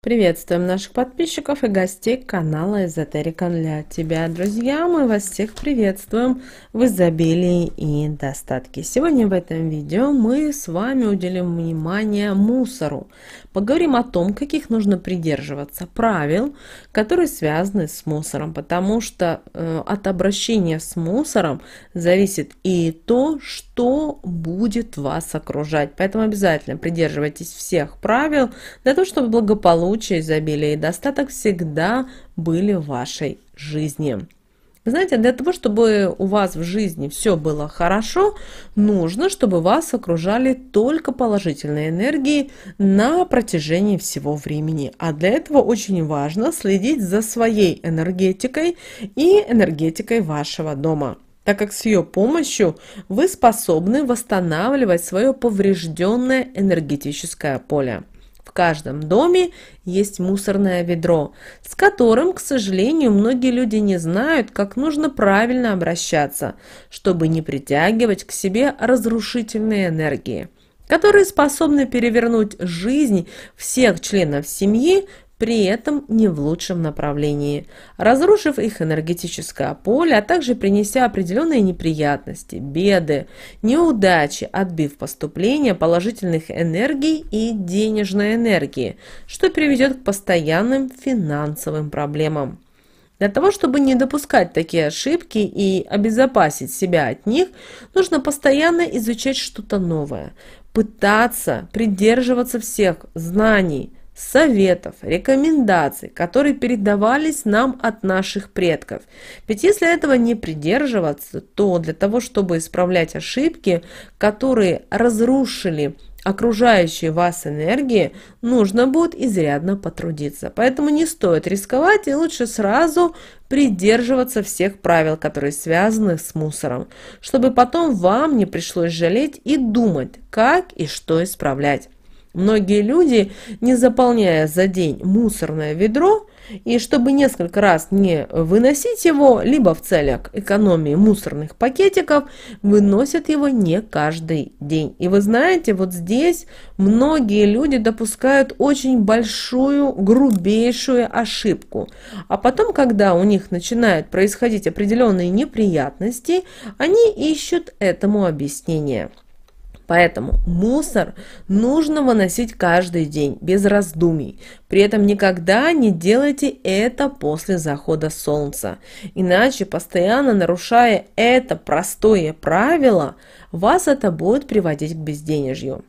Приветствуем наших подписчиков и гостей канала Эзотерика для тебя. Друзья, мы вас всех приветствуем в изобилии и достатке. Сегодня в этом видео мы с вами уделим внимание мусору. Поговорим о том, каких нужно придерживаться правил, которые связаны с мусором, потому что э, от обращения с мусором зависит и то, что будет вас окружать. Поэтому обязательно придерживайтесь всех правил для того, чтобы благополучно случае изобилие и достаток всегда были в вашей жизни. Знаете, для того, чтобы у вас в жизни все было хорошо, нужно, чтобы вас окружали только положительные энергии на протяжении всего времени. А для этого очень важно следить за своей энергетикой и энергетикой вашего дома так как с ее помощью вы способны восстанавливать свое поврежденное энергетическое поле. В каждом доме есть мусорное ведро, с которым, к сожалению, многие люди не знают, как нужно правильно обращаться, чтобы не притягивать к себе разрушительные энергии, которые способны перевернуть жизнь всех членов семьи при этом не в лучшем направлении, разрушив их энергетическое поле, а также принеся определенные неприятности, беды, неудачи, отбив поступление положительных энергий и денежной энергии, что приведет к постоянным финансовым проблемам. Для того, чтобы не допускать такие ошибки и обезопасить себя от них, нужно постоянно изучать что-то новое, пытаться придерживаться всех знаний, советов, рекомендаций, которые передавались нам от наших предков. Ведь если этого не придерживаться, то для того, чтобы исправлять ошибки, которые разрушили окружающие вас энергии, нужно будет изрядно потрудиться. Поэтому не стоит рисковать и лучше сразу придерживаться всех правил, которые связаны с мусором, чтобы потом вам не пришлось жалеть и думать, как и что исправлять. Многие люди, не заполняя за день мусорное ведро, и чтобы несколько раз не выносить его, либо в целях экономии мусорных пакетиков, выносят его не каждый день. И вы знаете, вот здесь многие люди допускают очень большую, грубейшую ошибку. А потом, когда у них начинают происходить определенные неприятности, они ищут этому объяснение. Поэтому мусор нужно выносить каждый день, без раздумий. При этом никогда не делайте это после захода солнца. Иначе, постоянно нарушая это простое правило, вас это будет приводить к безденежью.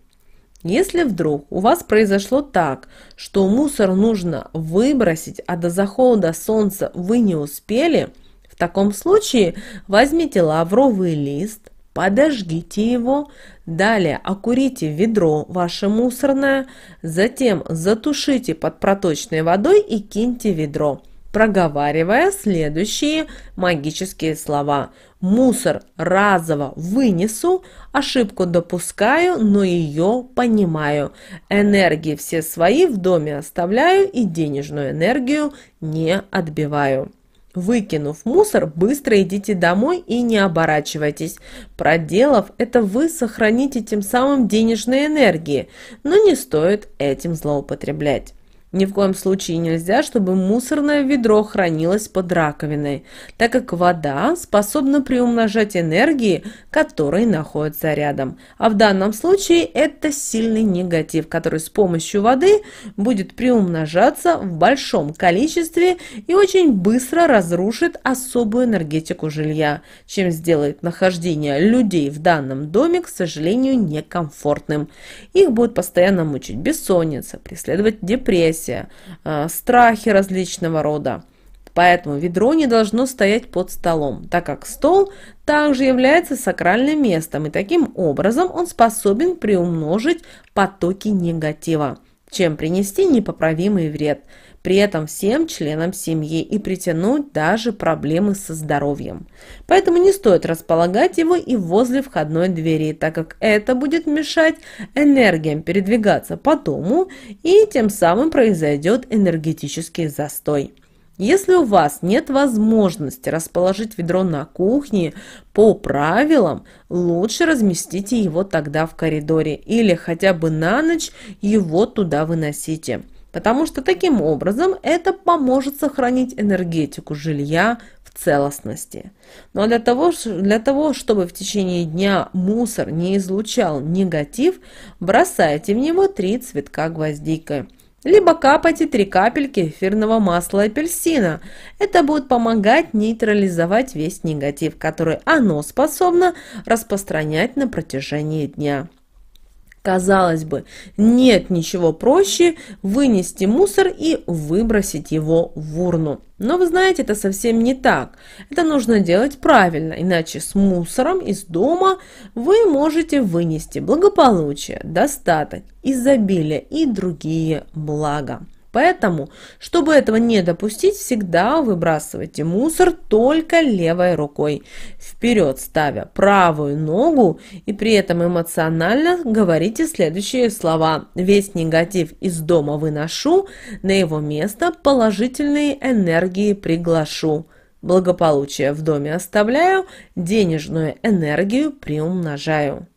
Если вдруг у вас произошло так, что мусор нужно выбросить, а до захода солнца вы не успели, в таком случае возьмите лавровый лист, подожгите его, далее окурите ведро ваше мусорное, затем затушите под проточной водой и киньте ведро, проговаривая следующие магические слова. Мусор разово вынесу, ошибку допускаю, но ее понимаю. Энергии все свои в доме оставляю и денежную энергию не отбиваю. Выкинув мусор, быстро идите домой и не оборачивайтесь. Проделав это, вы сохраните тем самым денежные энергии, но не стоит этим злоупотреблять. Ни в коем случае нельзя, чтобы мусорное ведро хранилось под раковиной, так как вода способна приумножать энергии, которые находятся рядом. А в данном случае это сильный негатив, который с помощью воды будет приумножаться в большом количестве и очень быстро разрушит особую энергетику жилья, чем сделает нахождение людей в данном доме, к сожалению, некомфортным. Их будет постоянно мучить бессонница, преследовать депрессия, равновесие, э, страхи различного рода. Поэтому ведро не должно стоять под столом, так как стол также является сакральным местом, и таким образом он способен приумножить потоки негатива, чем принести непоправимый вред – при этом всем членам семьи и притянуть даже проблемы со здоровьем. Поэтому не стоит располагать его и возле входной двери, так как это будет мешать энергиям передвигаться по дому и тем самым произойдет энергетический застой. Если у вас нет возможности расположить ведро на кухне по правилам, лучше разместите его тогда в коридоре или хотя бы на ночь его туда выносите потому что таким образом это поможет сохранить энергетику жилья в целостности. Но для того, для того, чтобы в течение дня мусор не излучал негатив, бросайте в него три цветка гвоздики. Либо капайте три капельки эфирного масла апельсина. Это будет помогать нейтрализовать весь негатив, который оно способно распространять на протяжении дня. Казалось бы, нет ничего проще вынести мусор и выбросить его в урну. Но вы знаете, это совсем не так. Это нужно делать правильно, иначе с мусором из дома вы можете вынести благополучие, достаток, изобилие и другие блага. Поэтому, чтобы этого не допустить, всегда выбрасывайте мусор только левой рукой, вперед ставя правую ногу и при этом эмоционально говорите следующие слова. Весь негатив из дома выношу, на его место положительные энергии приглашу. Благополучие в доме оставляю, денежную энергию приумножаю.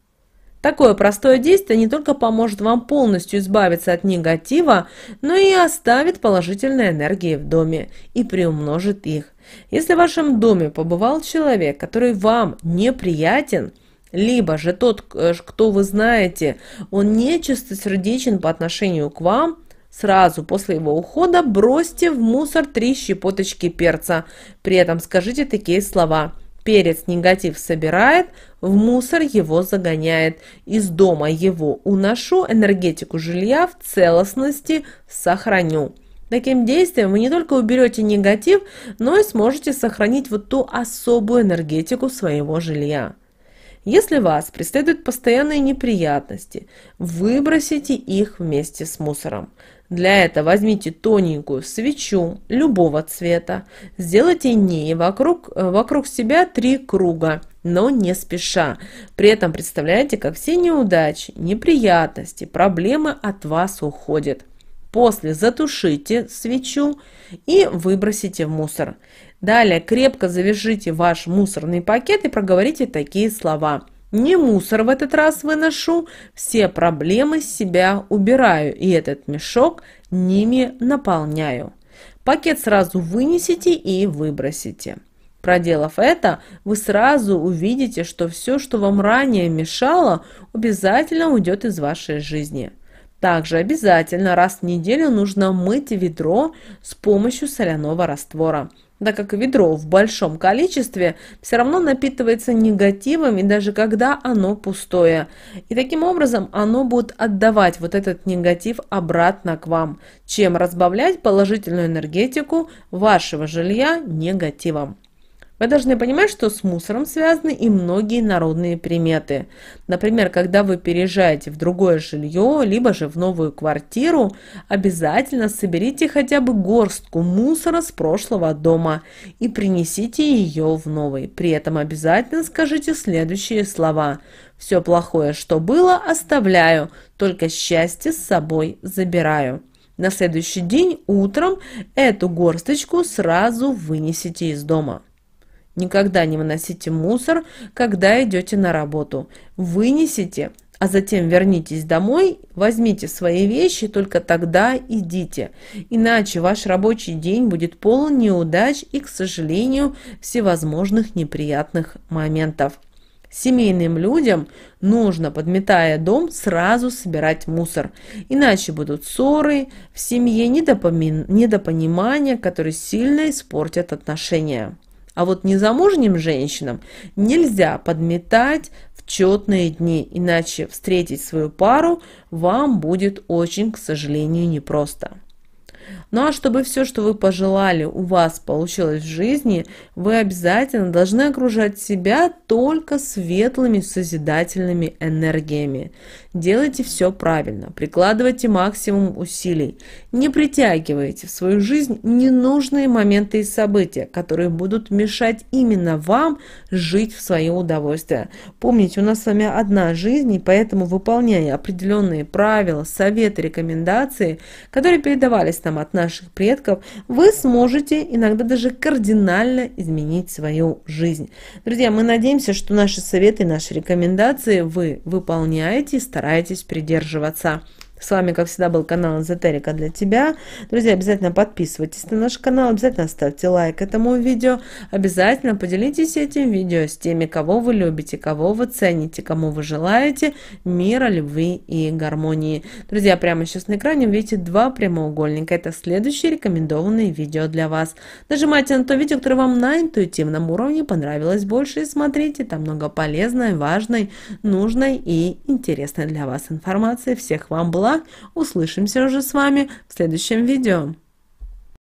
Такое простое действие не только поможет вам полностью избавиться от негатива, но и оставит положительные энергии в доме и приумножит их. Если в вашем доме побывал человек, который вам неприятен, либо же тот, э, кто вы знаете, он не чистосердечен по отношению к вам, сразу после его ухода бросьте в мусор три щепоточки перца. При этом скажите такие слова – Перец негатив собирает, в мусор его загоняет. Из дома его уношу, энергетику жилья в целостности сохраню. Таким действием вы не только уберете негатив, но и сможете сохранить вот ту особую энергетику своего жилья. Если вас преследуют постоянные неприятности, выбросите их вместе с мусором. Для этого возьмите тоненькую свечу любого цвета, сделайте ней вокруг, э, вокруг себя три круга, но не спеша. При этом представляете, как все неудачи, неприятности, проблемы от вас уходят. После затушите свечу и выбросите в мусор. Далее крепко завяжите ваш мусорный пакет и проговорите такие слова. Не мусор в этот раз выношу, все проблемы с себя убираю и этот мешок ними наполняю. Пакет сразу вынесите и выбросите. Проделав это, вы сразу увидите, что все, что вам ранее мешало, обязательно уйдет из вашей жизни. Также обязательно раз в неделю нужно мыть ведро с помощью соляного раствора, так как ведро в большом количестве все равно напитывается негативом и даже когда оно пустое. И таким образом оно будет отдавать вот этот негатив обратно к вам, чем разбавлять положительную энергетику вашего жилья негативом. Вы должны понимать, что с мусором связаны и многие народные приметы. Например, когда вы переезжаете в другое жилье, либо же в новую квартиру, обязательно соберите хотя бы горстку мусора с прошлого дома и принесите ее в новый. При этом обязательно скажите следующие слова. «Все плохое, что было, оставляю, только счастье с собой забираю». На следующий день утром эту горсточку сразу вынесите из дома. Никогда не выносите мусор, когда идете на работу. Вынесите, а затем вернитесь домой, возьмите свои вещи, только тогда идите. Иначе ваш рабочий день будет полон неудач и, к сожалению, всевозможных неприятных моментов. Семейным людям нужно, подметая дом, сразу собирать мусор. Иначе будут ссоры в семье, недопоми... недопонимания, которые сильно испортят отношения. А вот незамужним женщинам нельзя подметать в четные дни, иначе встретить свою пару вам будет очень, к сожалению, непросто. Ну а чтобы все, что вы пожелали, у вас получилось в жизни, вы обязательно должны окружать себя только светлыми созидательными энергиями. Делайте все правильно, прикладывайте максимум усилий, не притягивайте в свою жизнь ненужные моменты и события, которые будут мешать именно вам жить в свое удовольствие. Помните, у нас с вами одна жизнь, и поэтому выполняя определенные правила, советы, рекомендации, которые передавались нам нам от наших предков, вы сможете иногда даже кардинально изменить свою жизнь. Друзья, мы надеемся, что наши советы, наши рекомендации вы выполняете и стараетесь придерживаться. С вами, как всегда, был канал Эзотерика для тебя. Друзья, обязательно подписывайтесь на наш канал, обязательно ставьте лайк этому видео, обязательно поделитесь этим видео с теми, кого вы любите, кого вы цените, кому вы желаете мира, любви и гармонии. Друзья, прямо сейчас на экране видите два прямоугольника. Это следующие рекомендованные видео для вас. Нажимайте на то видео, которое вам на интуитивном уровне понравилось больше и смотрите. Там много полезной, важной, нужной и интересной для вас информации. Всех вам благ Услышимся уже с вами в следующем видео.